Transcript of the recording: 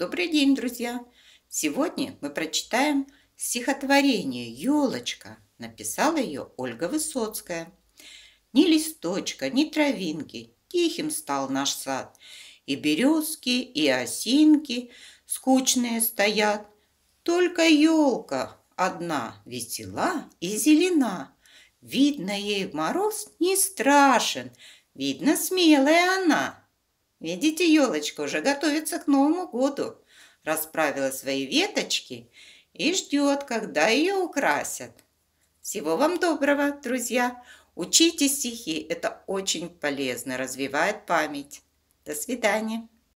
Добрый день, друзья! Сегодня мы прочитаем стихотворение «Елочка». Написала ее Ольга Высоцкая. Ни листочка, ни травинки, тихим стал наш сад. И березки, и осинки скучные стоят. Только елка одна весела и зелена. Видно, ей мороз не страшен, видно, смелая она – Видите, елочка уже готовится к Новому году. Расправила свои веточки и ждет, когда ее украсят. Всего вам доброго, друзья. Учите стихи, это очень полезно, развивает память. До свидания.